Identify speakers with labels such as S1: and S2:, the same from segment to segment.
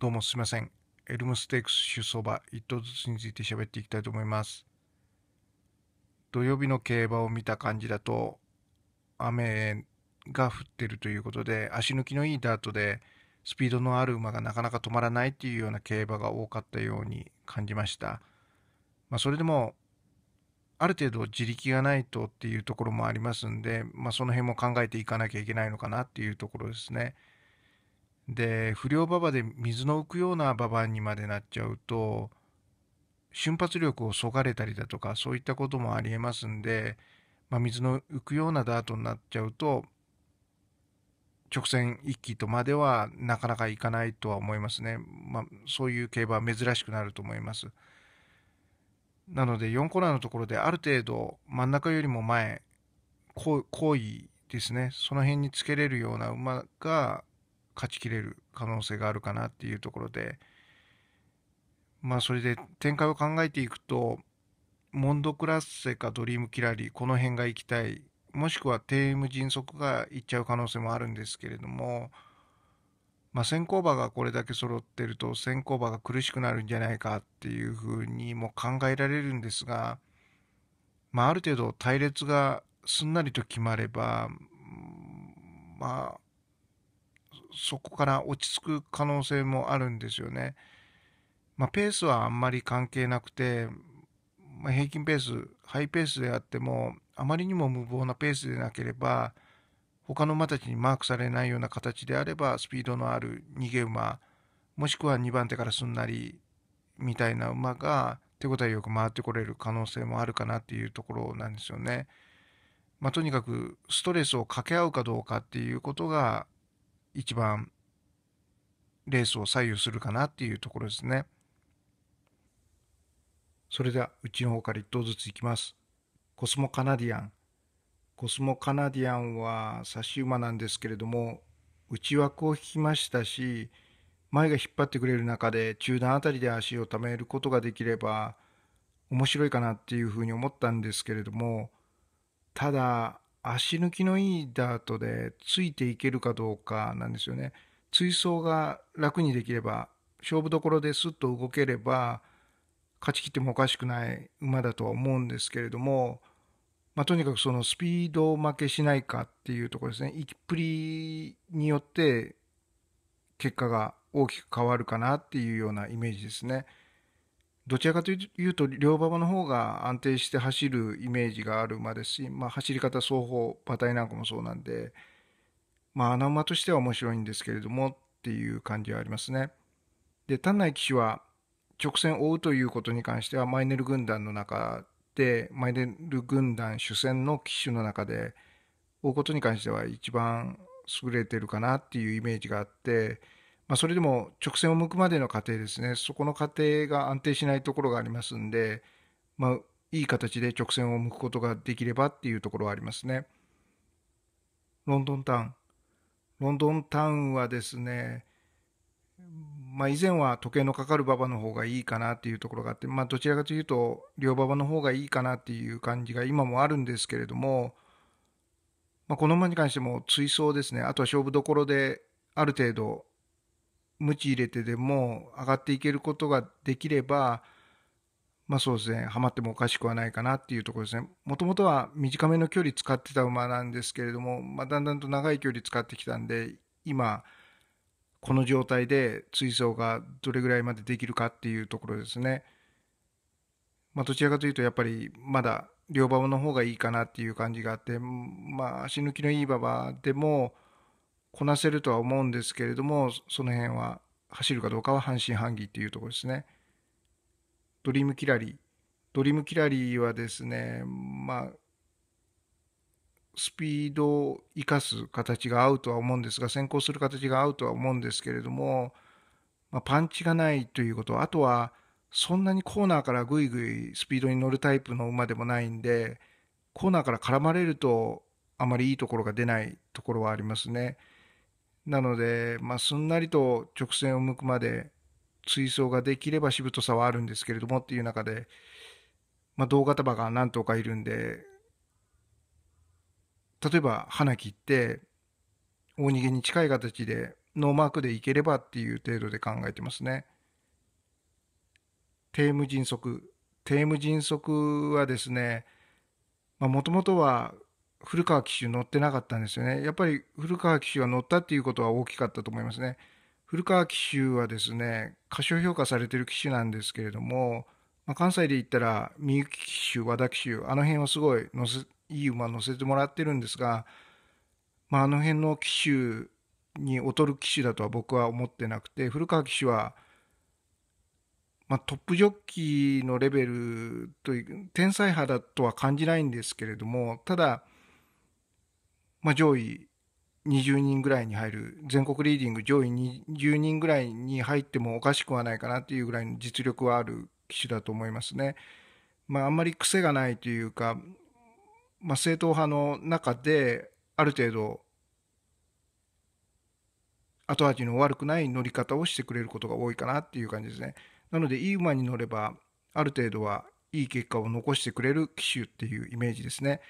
S1: どうもすいません。エルムステークス出走馬1頭ずつについて喋っていきたいと思います。土曜日の競馬を見た感じだと、雨が降ってるということで、足抜きのいいダートで、スピードのある馬がなかなか止まらないっていうような競馬が多かったように感じました。まあ、それでも、ある程度自力がないとっていうところもありますんで、まあ、その辺も考えていかなきゃいけないのかなっていうところですね。で不良馬場で水の浮くような馬場にまでなっちゃうと瞬発力をそがれたりだとかそういったこともありえますんで、まあ、水の浮くようなダートになっちゃうと直線一騎とまではなかなかいかないとは思いますね、まあ、そういう競馬は珍しくなると思いますなので4コーナーのところである程度真ん中よりも前後位ですねその辺につけれるような馬が勝ちきれる可能性があるかなっていうところでまあそれで展開を考えていくとモンドクラッセかドリームキラリーこの辺が行きたいもしくはテーム迅速がいっちゃう可能性もあるんですけれども、まあ、先行馬がこれだけ揃ってると先行馬が苦しくなるんじゃないかっていうふうにも考えられるんですが、まあ、ある程度隊列がすんなりと決まれば、まあ、そこから落ち着く可能性もあるんですよね。まあ、ペースはあんまり関係なくて、まあ、平均ペースハイペースであってもあまりにも無謀なペースでなければ他の馬たちにマークされないような形であればスピードのある逃げ馬もしくは2番手からすんなりみたいな馬が手応えよく回ってこれる可能性もあるかなっていうところなんですよね。まあ、とにかくストレスを掛け合うかどうかっていうことが一番レースを左右するかなっていうところですね。それではうちの方から1頭ずついきます。コスモカナディアン。コスモカナディアンは差し馬なんですけれども、内枠を引きましたし、前が引っ張ってくれる中で中段あたりで足をためることができれば面白いかなっていうふうに思ったんですけれども、ただ足抜きのいいダートでついていけるかどうかなんですよね。追走が楽にできれば、勝負どころですっと動ければ、勝ちきってもおかしくない馬だとは思うんですけれども、まあ、とにかくそのスピード負けしないかっていうところですね。行きっぷりによって結果が大きく変わるかなっていうようなイメージですね。どちらかというと両馬場の方が安定して走るイメージがある馬ですし、まあ、走り方双方馬体なんかもそうなんで、まあ、穴馬としては面白いんですけれどもっていう感じはありますね。で丹内騎手は直線を追うということに関してはマイネル軍団の中でマイネル軍団主戦の騎手の中で追うことに関しては一番優れてるかなっていうイメージがあって。まあ、それでも直線を向くまでの過程ですね、そこの過程が安定しないところがありますんで、まあ、いい形で直線を向くことができればっていうところはありますね。ロンドンタウン。ロンドンタウンはですね、まあ、以前は時計のかかる馬場の方がいいかなっていうところがあって、まあ、どちらかというと両馬場の方がいいかなっていう感じが今もあるんですけれども、まあ、この馬に関しても追走ですねあとは勝負どころである程度鞭入れてでも上がっていけることができれば、まあそうですね、はまってもおかしくはないかなっていうところですね。もともとは短めの距離使ってた馬なんですけれども、まあ、だんだんと長い距離使ってきたんで、今、この状態で追走がどれぐらいまでできるかっていうところですね。まあ、どちらかというと、やっぱりまだ両馬場の方がいいかなっていう感じがあって、まあ、足抜きのいい馬場でも、こなせるとは思うんですけれども、その辺は走るかどうかは半信半疑っていうところですね。ドリームキラリー。ドリームキラリーはですね、まあ、スピードを生かす形が合うとは思うんですが、先行する形が合うとは思うんですけれども、まあ、パンチがないということ、あとは、そんなにコーナーからぐいぐいスピードに乗るタイプの馬でもないんで、コーナーから絡まれると、あまりいいところが出ないところはありますね。なので、まあ、すんなりと直線を向くまで追走ができればしぶとさはあるんですけれどもっていう中で、まあ、同型馬が何頭かいるんで例えば花切って大逃げに近い形でノーマークでいければっていう程度で考えてますね。テーム迅速テーム迅速はですねもともとは古川騎手乗ってなかったんですよね。やっぱり古川騎手は乗ったっていうことは大きかったと思いますね。古川騎手はですね、過小評価されてる騎手なんですけれども、まあ、関西で言ったら三幸騎手、和田騎手、あの辺はすごい乗せ、いい馬乗せてもらってるんですが、まあ、あの辺の騎手に劣る騎手だとは僕は思ってなくて、古川騎手は、まあ、トップジョッキーのレベルという、天才派だとは感じないんですけれども、ただ、まあ、上位20人ぐらいに入る全国リーディング上位20人ぐらいに入ってもおかしくはないかなっていうぐらいの実力はある騎手だと思いますね。まあ、あんまり癖がないというか、まあ、正統派の中である程度後味の悪くない乗り方をしてくれることが多いかなっていう感じですね。なのでいい馬に乗ればある程度はいい結果を残してくれる騎手っていうイメージですね。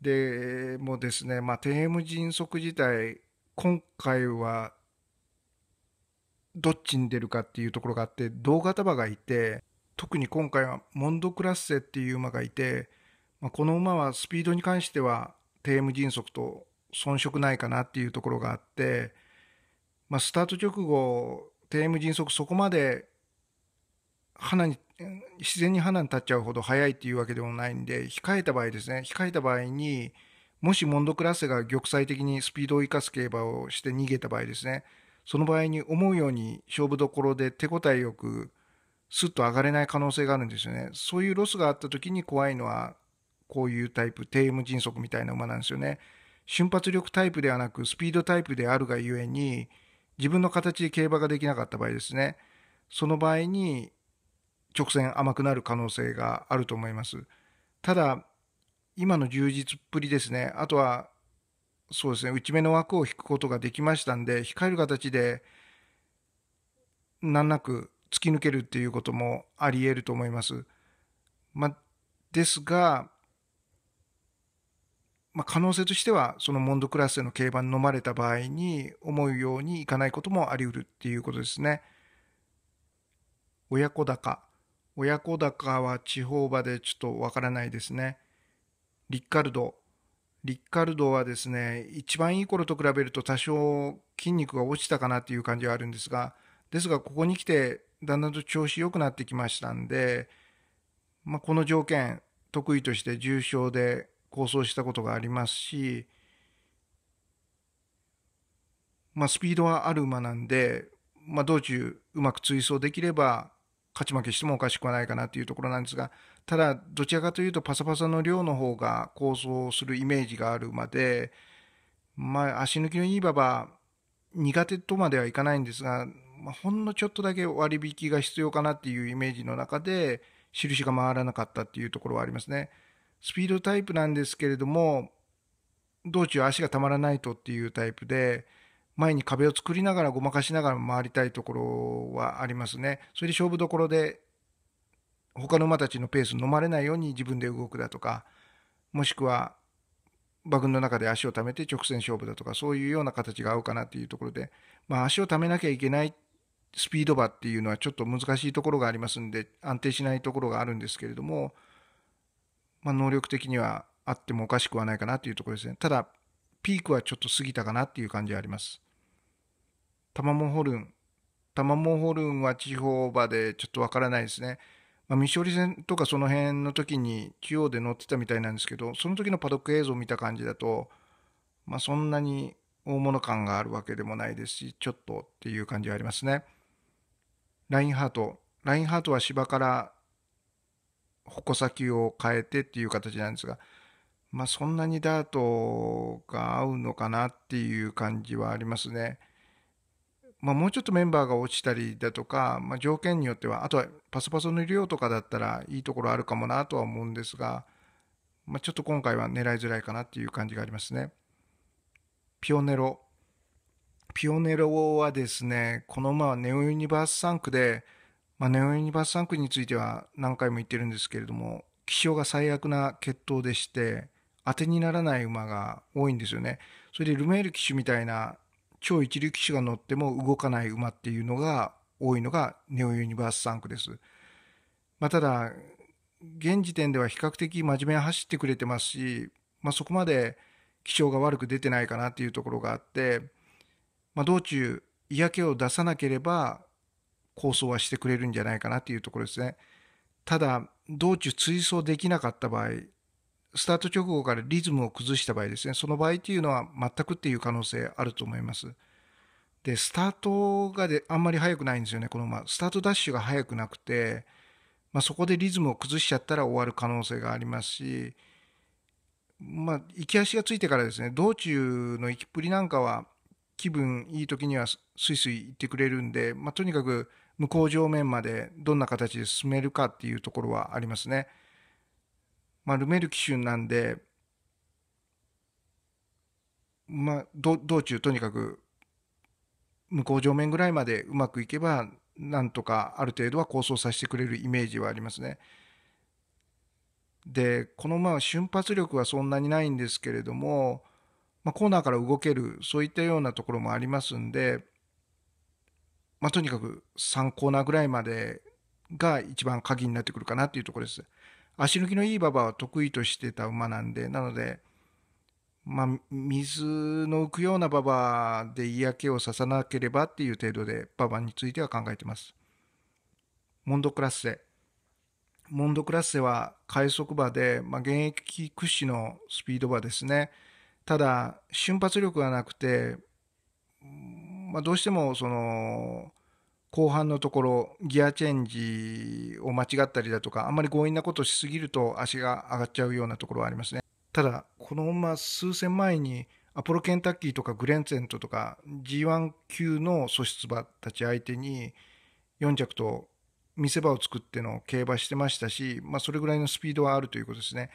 S1: でもうですね、まあ、テム迅速自体今回はどっちに出るかっていうところがあって同型馬がいて特に今回はモンドクラッセっていう馬がいて、まあ、この馬はスピードに関してはテヘム迅速と遜色ないかなっていうところがあって、まあ、スタート直後テヘム迅速そこまで花に自然に花に立っちゃうほど早いっていうわけでもないんで控えた場合ですね控えた場合にもしモンドクラスが玉砕的にスピードを生かす競馬をして逃げた場合ですねその場合に思うように勝負どころで手応えよくスッと上がれない可能性があるんですよねそういうロスがあった時に怖いのはこういうタイプ低ム迅速みたいな馬なんですよね瞬発力タイプではなくスピードタイプであるがゆえに自分の形で競馬ができなかった場合ですねその場合に直線甘くなる可能性があると思います。ただ、今の充実っぷりですね、あとは、そうですね、内目の枠を引くことができましたんで、控える形で、難なく突き抜けるっていうこともあり得ると思います。まですが、ま可能性としては、そのモンドクラスへの競馬に飲まれた場合に、思うようにいかないこともあり得るっていうことですね。親子高。親子鷹は地方場でちょっとわからないですね。リッカルド。リッカルドはですね、一番いい頃と比べると多少筋肉が落ちたかなっていう感じはあるんですが、ですがここに来てだんだんと調子良くなってきましたんで、まあ、この条件、得意として重症で構想したことがありますし、まあ、スピードはある馬なんで、まあ、道中うまく追走できれば勝ち負けしてもおかしくはないかなというところなんですが、ただ、どちらかというとパサパサの量の方が構想するイメージがあるまで、まあ、足抜きのいい馬場、苦手とまではいかないんですが、まあ、ほんのちょっとだけ割引が必要かなっていうイメージの中で、印が回らなかったっていうところはありますね。スピードタイプなんですけれども、道中足がたまらないとっていうタイプで、前に壁を作りながらごまかしながら回りたいところはありますね。それで勝負どころで他の馬たちのペース飲まれないように自分で動くだとかもしくは馬群の中で足をためて直線勝負だとかそういうような形が合うかなっていうところで、まあ、足をためなきゃいけないスピード馬っていうのはちょっと難しいところがありますんで安定しないところがあるんですけれども、まあ、能力的にはあってもおかしくはないかなというところですねただピークはちょっと過ぎたかなっていう感じはあります。タマモホルン。タマモホルンは地方場でちょっとわからないですね。まあ、未処理線とかその辺の時に中央で乗ってたみたいなんですけど、その時のパドック映像を見た感じだと、まあ、そんなに大物感があるわけでもないですし、ちょっとっていう感じはありますね。ラインハート。ラインハートは芝から矛先を変えてっていう形なんですが、まあ、そんなにダートが合うのかなっていう感じはありますね。まあ、もうちょっとメンバーが落ちたりだとか、まあ、条件によってはあとはパソパソの量とかだったらいいところあるかもなとは思うんですが、まあ、ちょっと今回は狙いづらいかなっていう感じがありますね。ピオネロピオネロはですねこの馬はネオユニバース3区で、まあ、ネオユニバース3区については何回も言ってるんですけれども気象が最悪な血統でして当てにならない馬が多いんですよね。それでルメール騎手みたいな超一流騎士が乗っても動かない馬っていうのが多いのがネオユニバース3区です。まあ、ただ、現時点では比較的真面目に走ってくれてますし、まあ、そこまで気性が悪く出てないかなっていうところがあって、まあ、道中嫌気を出さなければ構想はしてくれるんじゃないかなっていうところですね。ただ、道中追走できなかった場合、スタート直後からリズムを崩した場合ですね、その場合っていうのは全くっていう可能性あると思います。で、スタートがであんまり速くないんですよね。このまあ、スタートダッシュが速くなくて、まあ、そこでリズムを崩しちゃったら終わる可能性がありますし、まあ、行き足がついてからですね、道中の行きっぷりなんかは、気分いい時にはスイスイ行ってくれるんで、まあ、とにかく向こう上面までどんな形で進めるかっていうところはありますね。まあ、ルメール騎手なんで、まあ、道中とにかく向こう上面ぐらいまでうまくいけばなんとかある程度は構想させてくれるイメージはありますね。でこのまあ瞬発力はそんなにないんですけれども、まあ、コーナーから動けるそういったようなところもありますんで、まあ、とにかく3コーナーぐらいまでが一番鍵になってくるかなっていうところです。足抜きのいい馬場は得意としてた馬なんで、なので、まあ、水の浮くような馬場で嫌気をささなければっていう程度で馬場については考えてます。モンドクラッセ。モンドクラッセは快速馬で、まあ、現役屈指のスピード馬ですね。ただ、瞬発力がなくて、まあ、どうしてもその後半のところギアチェンジを間違ったりだとかあんまり強引なことしすぎると足が上がっちゃうようなところはありますねただこのま数千前にアポロケンタッキーとかグレンツェントとか G1 級の素質馬たち相手に4着と見せ場を作っての競馬してましたし、まあ、それぐらいのスピードはあるということですね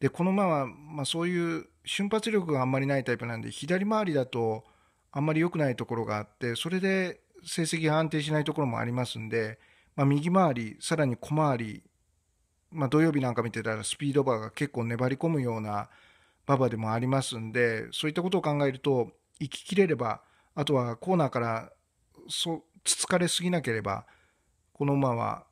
S1: でこの馬は、まあ、そういう瞬発力があんまりないタイプなんで左回りだとあんまり良くないところがあってそれで成績が安定しないところもありますんで、まあ、右回り、さらに小回り、まあ、土曜日なんか見てたらスピードバーが結構粘り込むような馬場でもありますんで、そういったことを考えると、行ききれれば、あとはコーナーからそつつかれすぎなければ、この馬は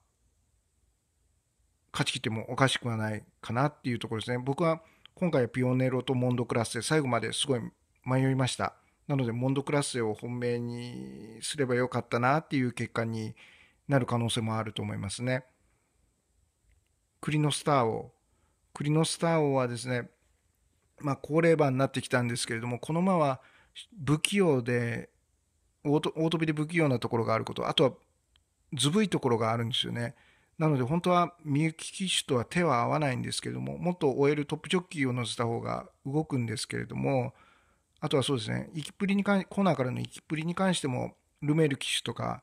S1: 勝ちきってもおかしくはないかなっていうところですね。僕は今回はピオネロとモンドクラスで最後まですごい迷いました。なので、モンドクラッセを本命にすればよかったなっていう結果になる可能性もあると思いますね。クリノスター王。クリノスター王はですね、まあ、高齢馬になってきたんですけれども、この馬は不器用で、大飛びで不器用なところがあること、あとはずぶいところがあるんですよね。なので本当はみゆき騎手とは手は合わないんですけれども、もっと終えるトップジョッキーを乗せた方が動くんですけれども、あとはそうですね、行きっぷりに関コーナーからの行きっぷりに関しても、ルメール騎手とか、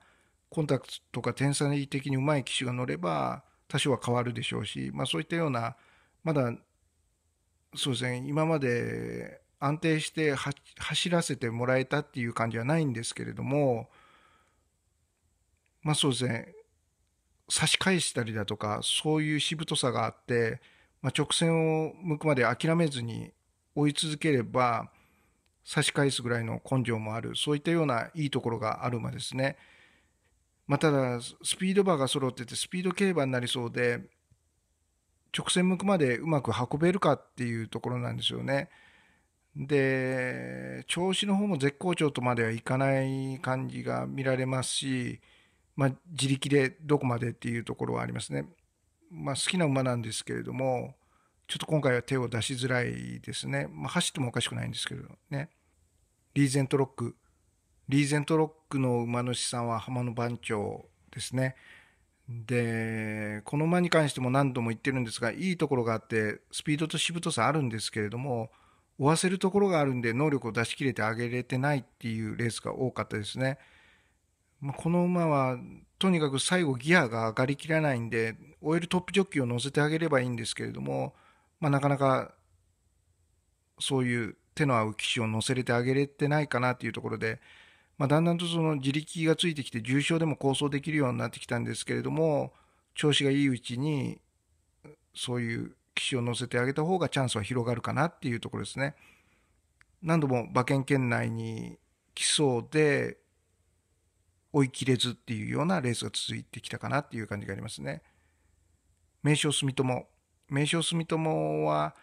S1: コンタクトとか天才的にうまい騎手が乗れば、多少は変わるでしょうし、まあ、そういったような、まだ、そうですね、今まで安定して走らせてもらえたっていう感じはないんですけれども、まあそうですね、差し返したりだとか、そういうしぶとさがあって、まあ、直線を向くまで諦めずに追い続ければ、差し返すぐらいの根性もある、そういったようないいところがある馬ですね。まあ、ただ、スピード馬が揃ってて、スピード競馬になりそうで、直線向くまでうまく運べるかっていうところなんですよね。で、調子の方も絶好調とまではいかない感じが見られますし、まあ、自力でどこまでっていうところはありますね。まあ、好きな馬なんですけれども、ちょっと今回は手を出しづらいですね。まあ、走ってもおかしくないんですけどね。リーゼントロック。リーゼントロックの馬主さんは浜野番長ですね。で、この馬に関しても何度も言ってるんですが、いいところがあって、スピードとしぶとさあるんですけれども、追わせるところがあるんで能力を出し切れてあげれてないっていうレースが多かったですね。まあ、この馬はとにかく最後ギアが上がりきらないんで終えるトップジョッキーを乗せてあげればいいんですけれどもまあ、なかなかそういう手の合う騎士を乗せれてあげれてないかなというところで、まあ、だんだんとその自力がついてきて重傷でも構想できるようになってきたんですけれども調子がいいうちにそういう騎士を乗せてあげた方がチャンスは広がるかなっていうところですね。何度も馬券圏内に来そうで追い切れずっていうようなレースが続いてきたかなっていう感じがありますね。名称住友名称住友は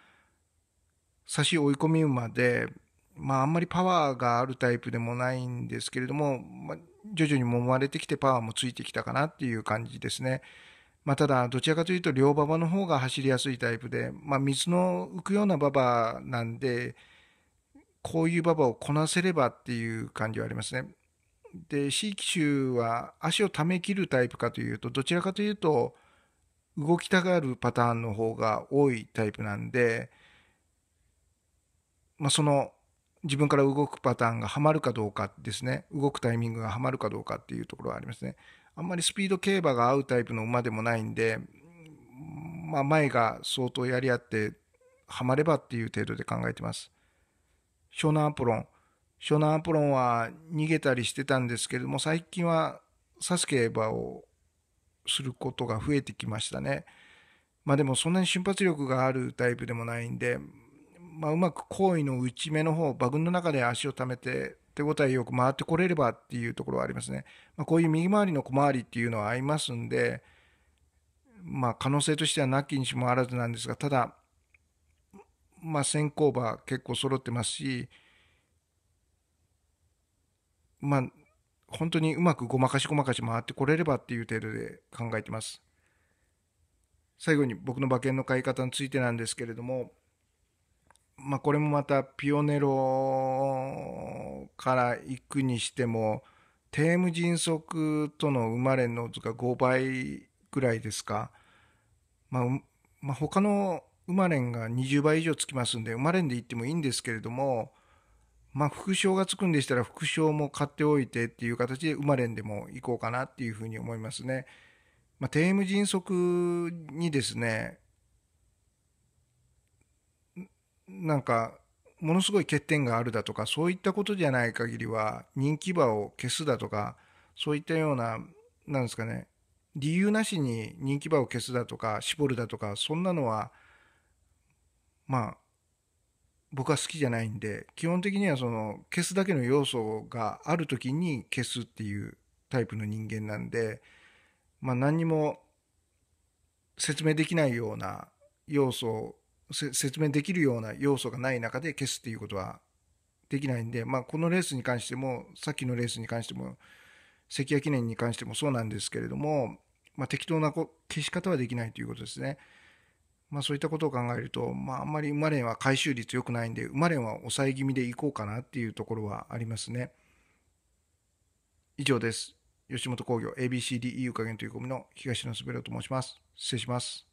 S1: 差し追い込み馬で、まあ、あんまりパワーがあるタイプでもないんですけれども、まあ、徐々に揉まれてきてパワーもついてきたかなっていう感じですね。まあ、ただ、どちらかというと両馬場の方が走りやすいタイプで、まあ、水の浮くような馬場なんで、こういう馬場をこなせればっていう感じはありますね。で、C 騎手は足をため切るタイプかというと、どちらかというと、動きたがるパターンの方が多いタイプなんで、まあ、その自分から動くパターンがはまるかどうかですね動くタイミングがはまるかどうかっていうところはありますねあんまりスピード競馬が合うタイプの馬でもないんで、まあ、前が相当やり合ってはまればっていう程度で考えてます湘南アポロン湘南アポロンは逃げたりしてたんですけれども最近はサスケ馬をすることが増えてきましたね。まあでもそんなに瞬発力があるタイプでもないんで、まあ、うまく行為の内目の方、馬群の中で足をためて、手応えよく回ってこれればっていうところはありますね。まあ、こういう右回りの小回りっていうのは合いますんで、まあ、可能性としてはなきにしもあらずなんですが、ただ、まあ、先行馬結構揃ってますし、まあ、本当にうまくごまかしごまかし回ってこれればっていう程度で考えてます。最後に僕の馬券の買い方についてなんですけれども、まあ、これもまたピオネロから行くにしても、テーム迅速との生まれの図が5倍ぐらいですか、まあまあ、他の生まれんが20倍以上つきますんで、生まれんで行ってもいいんですけれども、まあ、副賞がつくんでしたら副賞も買っておいてっていう形で生まれんでも行こうかなっていうふうに思いますね。まあ、テーム迅速にですね、なんか、ものすごい欠点があるだとか、そういったことじゃない限りは、人気馬を消すだとか、そういったような、なんですかね、理由なしに人気馬を消すだとか、絞るだとか、そんなのは、まあ、僕は好きじゃないんで、基本的にはその消すだけの要素がある時に消すっていうタイプの人間なんで、まあ何にも説明できないような要素説明できるような要素がない中で消すっていうことはできないんで、まあ、このレースに関してもさっきのレースに関しても関谷記念に関してもそうなんですけれども、まあ、適当な消し方はできないということですね。まあ、そういったことを考えると、まあ、あんまり生れんは回収率良くないんで生れんは抑え気味でいこうかなっていうところはありますね。以上です。吉本興業 ABCDE 加減という組の東野滑べろと申します。失礼します。